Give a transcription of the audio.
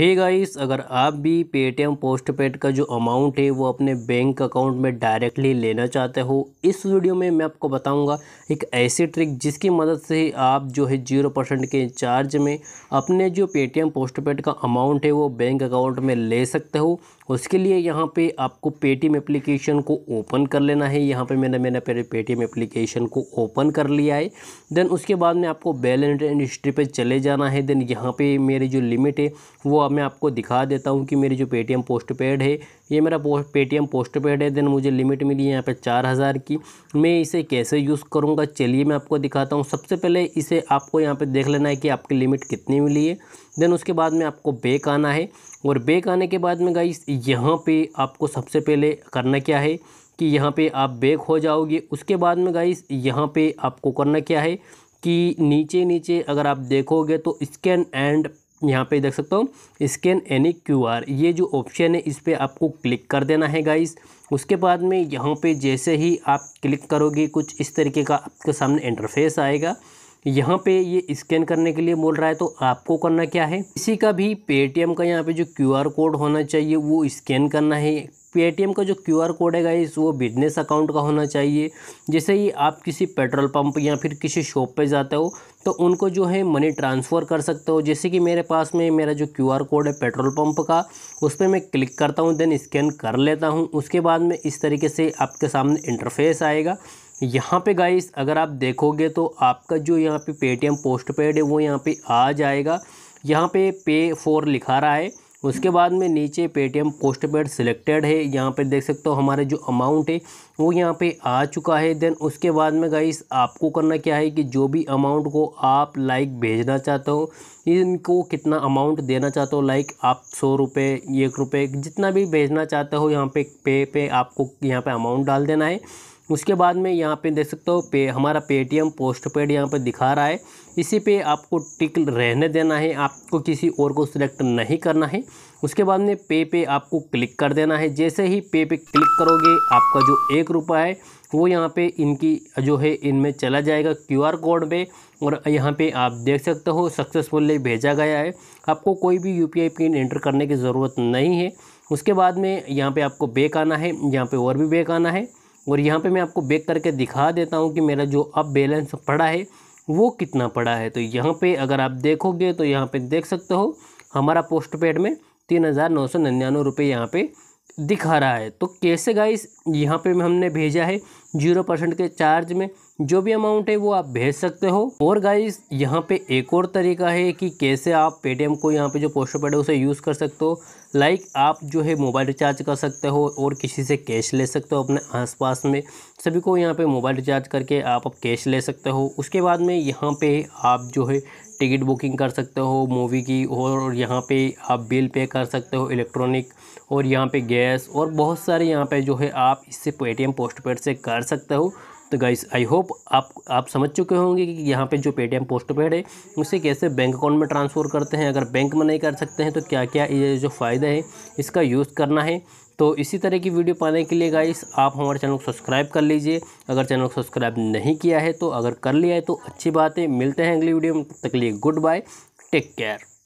hey guys अगर आप भी पेटीएम पोस्ट पेड का जो अमाउंट है वो अपने बैंक अकाउंट में डायरेक्टली लेना चाहते हो इस वीडियो में मैं आपको बताऊंगा एक ऐसी ट्रिक जिसकी मदद से आप जो है जीरो परसेंट के चार्ज में अपने जो पेटीएम पोस्ट पेड का अमाउंट है वो बैंक अकाउंट में ले सकते हो उसके लिए यहाँ पे आपको पेटीएम एप्लीकेशन को ओपन कर लेना है यहाँ पे मैंने मैंने पहले पेटीएम एप्लीकेशन को ओपन कर लिया है देन उसके बाद में आपको बैलेंस एंड हिस्ट्री पे चले जाना है देन यहाँ पे मेरी जो लिमिट है वो अब मैं आपको दिखा देता हूँ कि मेरी जो पेटीएम पोस्ट पेड है ये मेरा पेटीएम पोस्ट पेड है देन मुझे लिमिट मिली है यहाँ पे चार हज़ार की मैं इसे कैसे यूज़ करूँगा चलिए मैं आपको दिखाता हूँ सबसे पहले इसे आपको यहाँ पे देख लेना है कि आपकी लिमिट कितनी मिली है देन उसके बाद में आपको बेक आना है और बेक आने के बाद में गाइस यहाँ पर आपको सबसे पहले करना क्या है कि यहाँ पर आप बेक हो जाओगे उसके बाद में गाइस यहाँ पर आपको करना क्या है कि नीचे नीचे अगर आप देखोगे तो स्कैन एंड यहाँ पे देख सकते हो स्कैन एनी क्यूआर ये जो ऑप्शन है इस पर आपको क्लिक कर देना है गाइस उसके बाद में यहाँ पे जैसे ही आप क्लिक करोगे कुछ इस तरीके का आपके सामने इंटरफेस आएगा यहाँ पे ये स्कैन करने के लिए बोल रहा है तो आपको करना क्या है किसी का भी पेटीएम का यहाँ पे जो क्यूआर कोड होना चाहिए वो स्कैन करना है पेटीएम का जो क्यू आर कोड है गाइस वो बिजनेस अकाउंट का होना चाहिए जैसे ही आप किसी पेट्रोल पंप या फिर किसी शॉप पे जाते हो तो उनको जो है मनी ट्रांसफ़र कर सकते हो जैसे कि मेरे पास में मेरा जो क्यू आर कोड है पेट्रोल पंप का उस पर मैं क्लिक करता हूँ देन स्कैन कर लेता हूँ उसके बाद में इस तरीके से आपके सामने इंटरफेस आएगा यहाँ पे गाइस अगर आप देखोगे तो आपका जो यहाँ पे पेटीएम पोस्ट पेड है वो यहाँ पे आ जाएगा यहाँ पे पे फोर लिखा रहा है उसके बाद में नीचे पेटीएम पोस्ट पेड सिलेक्टेड है यहाँ पे देख सकते हो हमारे जो अमाउंट है वो यहाँ पे आ चुका है देन उसके बाद में गाइस आपको करना क्या है कि जो भी अमाउंट को आप लाइक भेजना चाहते हो इनको कितना अमाउंट देना चाहते हो लाइक आप सौ रुपये एक रुपये जितना भी भेजना चाहते हो यहाँ पे पे पे आपको यहाँ पर अमाउंट डाल देना है उसके बाद में यहाँ पे देख सकते हो पे हमारा पेटीएम पोस्ट पेड यहाँ पर दिखा रहा है इसी पे आपको टिक रहने देना है आपको किसी और को सिलेक्ट नहीं करना है उसके बाद में पे पे आपको क्लिक कर देना है जैसे ही पे पे क्लिक करोगे आपका जो एक रुपया है वो यहाँ पे इनकी जो है इनमें चला जाएगा क्यूआर कोड पे और यहाँ पे आप देख सकते हो सक्सेसफुली भेजा गया है आपको कोई भी यू पिन एंटर करने की ज़रूरत नहीं है उसके बाद में यहाँ पर आपको बेक आना है यहाँ पर और भी बेक आना है और यहाँ पे मैं आपको बेक करके दिखा देता हूँ कि मेरा जो अब बैलेंस पड़ा है वो कितना पड़ा है तो यहाँ पे अगर आप देखोगे तो यहाँ पे देख सकते हो हमारा पोस्ट पेड में तीन हज़ार नौ सौ निन्यानवे रुपये यहाँ पर दिखा रहा है तो कैसे गाइस यहाँ पे हमने भेजा है जीरो परसेंट के चार्ज में जो भी अमाउंट है वो आप भेज सकते हो और गाइस यहाँ पे एक और तरीका है कि कैसे आप पेटीएम को यहाँ पे जो पोस्टर पेड है उसे यूज़ कर सकते हो लाइक आप जो है मोबाइल रिचार्ज कर सकते हो और किसी से कैश ले सकते हो अपने आसपास में सभी को यहाँ पे मोबाइल रिचार्ज करके आप अब कैश ले सकते हो उसके बाद में यहाँ पे आप जो है टिकट बुकिंग कर सकते हो मूवी की और यहाँ पे आप बिल पे कर सकते हो इलेक्ट्रॉनिक और यहाँ पे गैस और बहुत सारे यहाँ पे जो है आप इससे पेटीएम पोस्टपेड से कर सकते हो तो गाइस आई होप आप आप समझ चुके होंगे कि यहाँ पे जो पेटीएम पोस्ट पेड है उसे कैसे बैंक अकाउंट में ट्रांसफ़र करते हैं अगर बैंक में नहीं कर सकते हैं तो क्या क्या ये जो फ़ायदा है इसका यूज़ करना है तो इसी तरह की वीडियो पाने के लिए गाइस आप हमारे चैनल को सब्सक्राइब कर लीजिए अगर चैनल को सब्सक्राइब नहीं किया है तो अगर कर लिया है तो अच्छी बात है मिलते हैं अगली वीडियो में तब तक के लिए गुड बाय टेक केयर